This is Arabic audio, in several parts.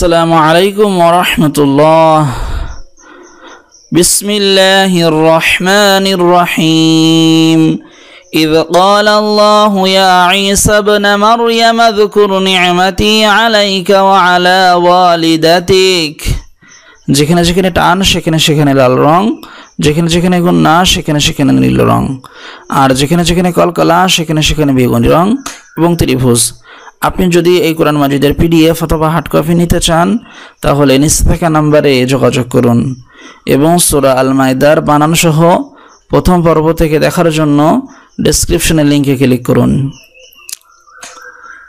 السلام عليكم ورحمة الله بسم الله الرحمن الرحيم إذ قال الله يا عيسى ابن مريم اذكر نعمتي عليك وعلى والدتك যেখানে যেখানে টান সেখানে সেখানে লাল রং যেখানে যেখানে না সেখানে সেখানে নীল রং আর যেখানে যেখানে কলকলা সেখানে সেখানে বেগুনি রং এবং ত্রিভুজ আপনি যদি এই কোরআন মাজিদের পিডিএফ অথবা হার্ড কপি নিতে চান তাহলে নিচ থাকা নাম্বারে যোগাযোগ করুন এবং সোরা আল মায়দার সহ প্রথম পর্ব থেকে দেখার জন্য ডিসক্রিপশনের লিঙ্কে ক্লিক করুন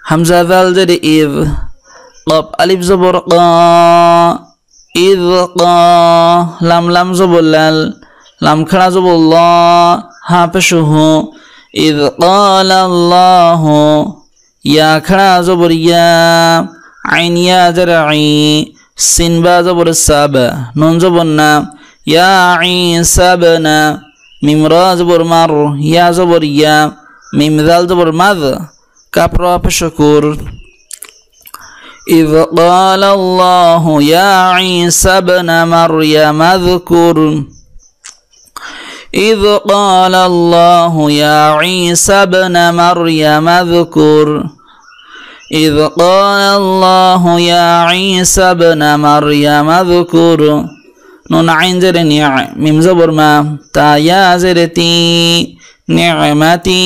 হামজাদ আল জের ইদ কপ আলিফ জবর ক ক লাম লাম জবল্লাল লাম খাড়া জবল্ল হা পেশু ইদ আল্লাহ يا کھڑا زبريا عين يا زرعي زرعی با زبر ساب نون زبرنا يا عین سابنا میم را زبر مر يا زبريا ميم میم ذال زبر مذ کپرا پشکور إذ قال الله يا عيسى ابن مريم اذكر إذ قال الله يا عيسى ابن مريم اذكر إذ قال الله يا عيسى ابن مريم اذكر نون عين زر نع ميم زبر ما تا يا زرتي نعمتي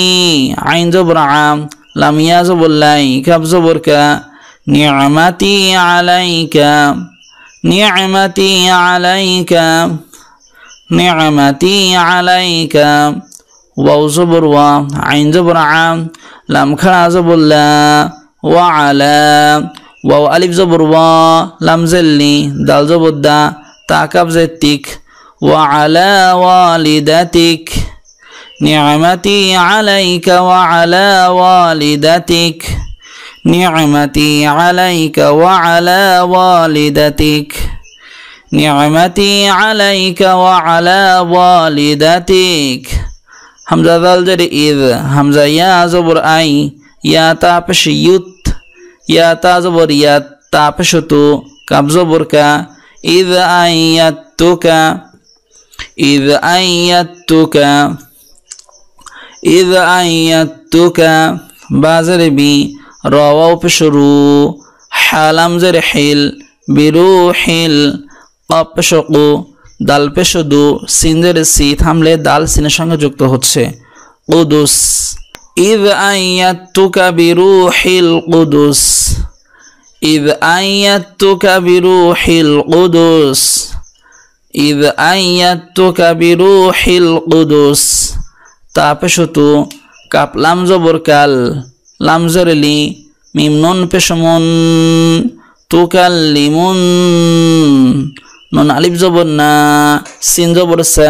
عين زبر عام لم يا زبر لاي كب زبرك نعمتي عليك نعمتي عليك نعمتي عليك واو زبر و عين زبر عام لم خلا زبر لا وعلى واو ألف زبر وا لام زلني دال زبر دا تاكب زتك وعلى والدتك نعمتي عليك وعلى والدتك نعمتي عليك وعلى والدتك نعمتي عليك وعلى والدتك همزة ذلجر إذ همزة يا زبر أي يا تابش يوت ইয়া তা জবর ইয়া ইদ কাব তুকা কা ইদ আইয়াতুকা ইদ আইয়াতুকা ইদ আইয়াতুকা বাজার বি রওয়াও পেশরু হালাম জের হিল বিরু হিল অপেশকু দাল পেশদু সিনজের সি থামলে দাল সিনের সঙ্গে যুক্ত হচ্ছে উদুস إذ أيتك بروح القدس إذ أيتك بروح القدس إذ أيتك بروح القدس تابشتو كاب لامزو بركال لامزر لي ميمنون بشمون تكلمون নুন আলিফ জবর না সিন জবর সা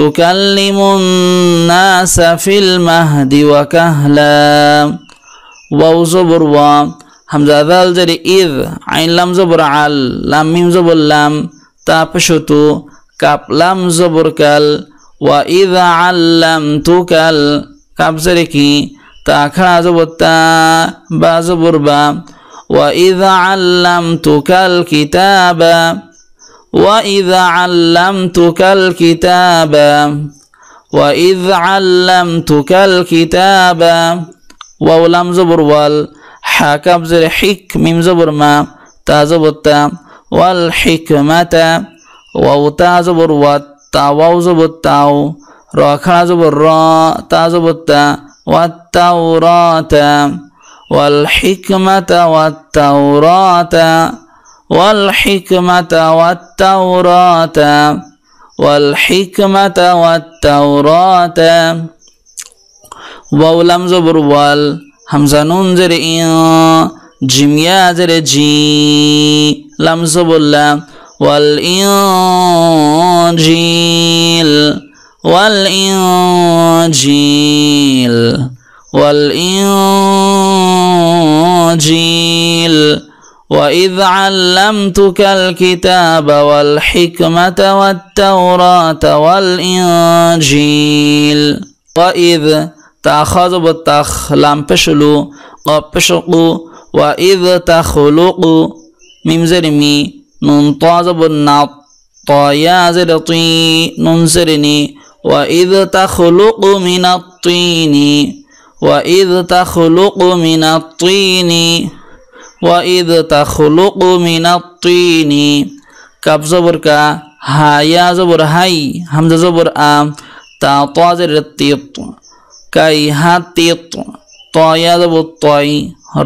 تكلم الناس في المهد وكهلا واو زبر و حمزه ذال جري اذ عين لام زبر عل لام ميم زبر لام تا بشتو كاب لام زبر كال واذا علمتك علمتو کل تا کھڑا زبر تا با زبر با واذا علمتك الكتاب وإذا علمتك الكتاب وإذ علمتك الكتاب وولم زبر وال حكم زر حك ميم زبر ما تا والحكمة ووتا زبر وات وو واو زبر را خا زبر را تا والتوراة والحكمة والتوراة والحكمة والتوراة والحكمة والتوراة واو زبر وال همزة نون زر إن جميا زر جي زبر لا والإنجيل والإنجيل والإنجيل واذ علمتك الكتاب والحكمه والتوراه والانجيل واذ تاخذ بالتخ لم پشلو قپشقو واذ تخلق ممزرمي زرمي طازب النط طايا زرطي ننزرني وإذ تخلق من الطين وإذ تخلق من الطين ওয়াঈদ তাখলুক মিনা তিনি কাপ জবর কা হায়া জবর হাই হামজা জবর আম তা তাজের তিত কাই হা তিত তয়া জবর তয়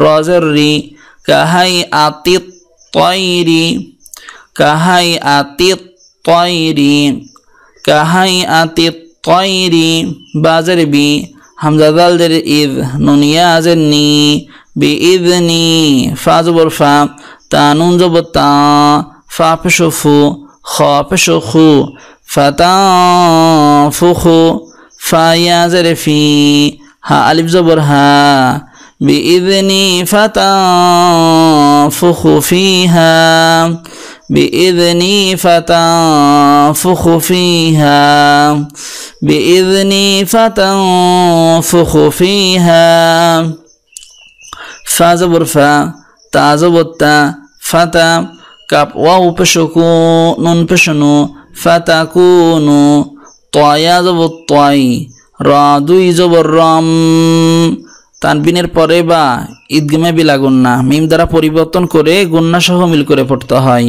রজের রি কাহাই আতিত তৈরি কাহাই আতিত তৈরি কাহাই আতিত তৈরি বাজের বি হামজাদালদের ইব নুনিয়া আজের নি বি ইব নি ফা জবর ফা তা নুন জবর তা ফা পেশো ফু খ পেশো খু ফাতা ফু খু ফা ইয়া আজের ফি হা আলিফ জবর হা بإذني فتنفخ فيها بإذني فتنفخ فيها بإذني فتنفخ فيها فا زبر فا تا تا فتا كاب واو بشكو نون بشنو فتاكونو طايا زبر طاي رادو دوي زبر رام তানবিনের পরে বা ঈদগিমে বিলাগুন্না মিম দ্বারা পরিবর্তন করে গুন্না সহ মিল করে পড়তে হয়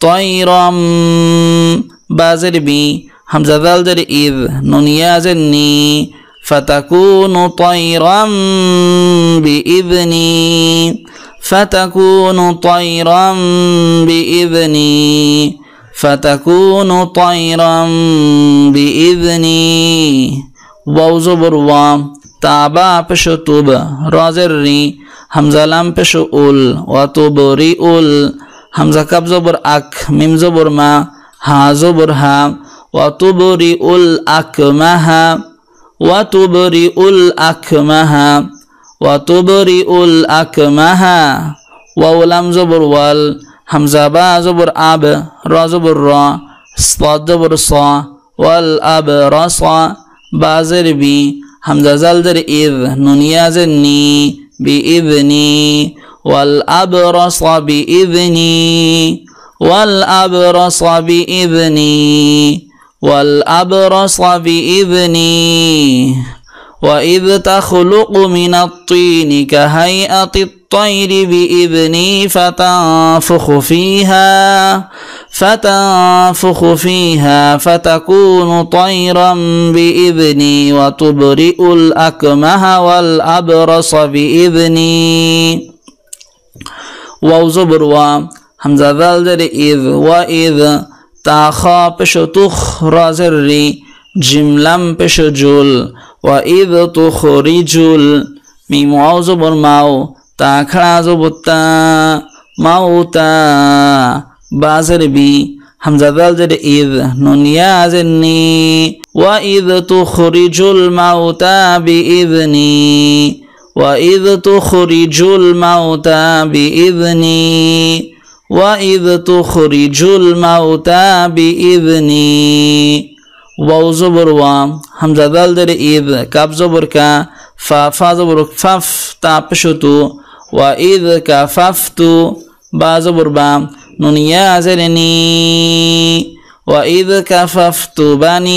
طيرا بازر بي همزة ذال در إذ نون يازني فتكون طيرا بإذني فتكون طيرا بإذني فتكون طيرا بإذني واو زبر تابا پشو توب رازر ري همزة لام پشو اول اول হামজা কাব জবর আক মিম জবর মা হা জবর হা ওয়াতুবরি উল আকমাহা ওয়াতুবরি উল আকমাহা ওয়াতুবরি উল আকমাহা ওয়াউলাম জবর ওয়াল হামজা বা জবর আব র জবর র صاد دبر صا والأبرص بازر بي حمزة زال در إذ نون يازني بإذني والأبرص بإذني والأبرص بإذني والأبرص بإذني وإذ تخلق من الطين كهيئة الطير بإذني فتنفخ فيها فتنفخ فيها فتكون طيرا بإذني وتبرئ الأكمه والأبرص بإذني واو زبر وا حمزه دال در اذ و اذ تا خا پش تخ را زری جملم پش جول و اذ تخری جول میم واو زبر ماو تا کھڑا زبتا ماو تا بازر بی حمزه دال در اذ نون يازني و اذ تخرج الموتى باذنی وإذ تخرج الموتى بإذني وإذ تخرج الموتى بإذني واو زبر و حمزة دل در إذ کاب زبر كا فا فا زبر فف تا پشتو وإذ كا کا ففتو با زبر با نون يا زرني وإذ كففت بني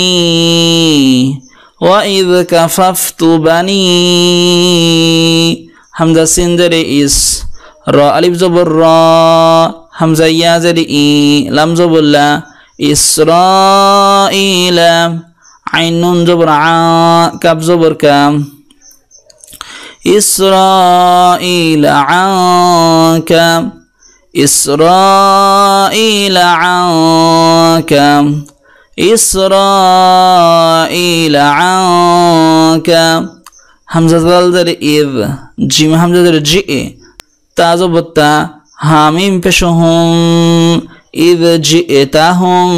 وإذ كففت بني حمزة سندر إس را ألف زبر را حمزة يازر إي لم زبر لا إسرائيل عين نون زبر ع كب زبر كام إسرائيل عنك إسرائيل عنك إسرائيل عنك حمزة زلدر إذ جيم حمزة زلدر جئ تازو بطا حاميم پشهم إذ جئتهم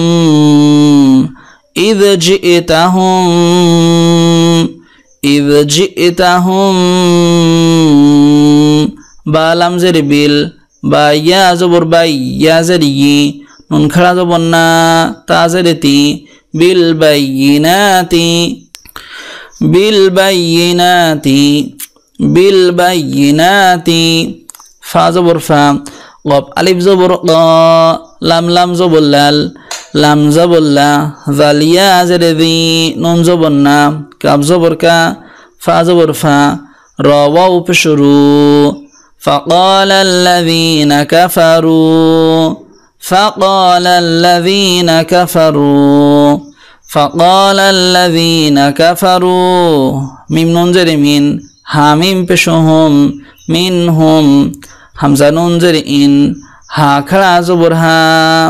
إذ جئتهم إذ جئتهم بالامزر بيل با يا زبر با يا زري নুন খেলা জবন না তাজরেতি বিল বাইনাতি বিল বাইনাতি বিল বাইনাতি ফা জবর ফা গপ আলিফ জবর গ লাম লাম লাল লাম লা জালিয়া জেরেদি নুন জবর না কাপ জবর কা ফা জবর ফা রওয়াও পেশরু فقال الذين كفروا فقال الذين كفروا فقال الذين كفروا من نون من مين بشهم منهم حمزة نون إن ها زبرها زبر ها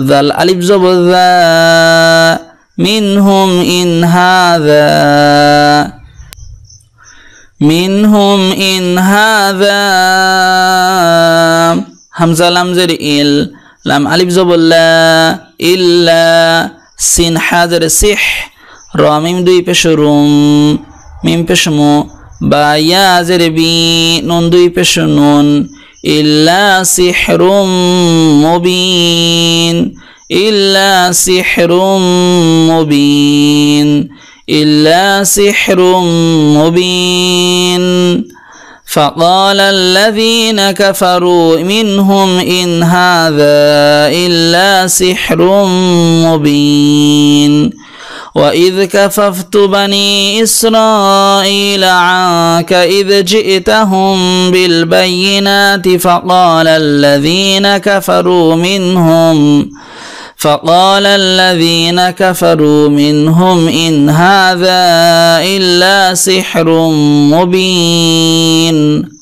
ذل ألف زبر ذا منهم إن هذا منهم إن هذا حمزة لمزر إل লাম আলিফ জবল্লা ইল্লা সিন হাজার সিহ র মিম দুই পেশরুম মিম পেশমু বা ইয়া আজের বি নুন দুই পেশু নুন ইল্লা সিহরুম মুবিন ইল্লা সিহরুম মুবিন ইল্লা সিহরুম মুবিন فقال الذين كفروا منهم ان هذا الا سحر مبين واذ كففت بني اسرائيل عنك اذ جئتهم بالبينات فقال الذين كفروا منهم فقال الذين كفروا منهم إن هذا إلا سحر مبين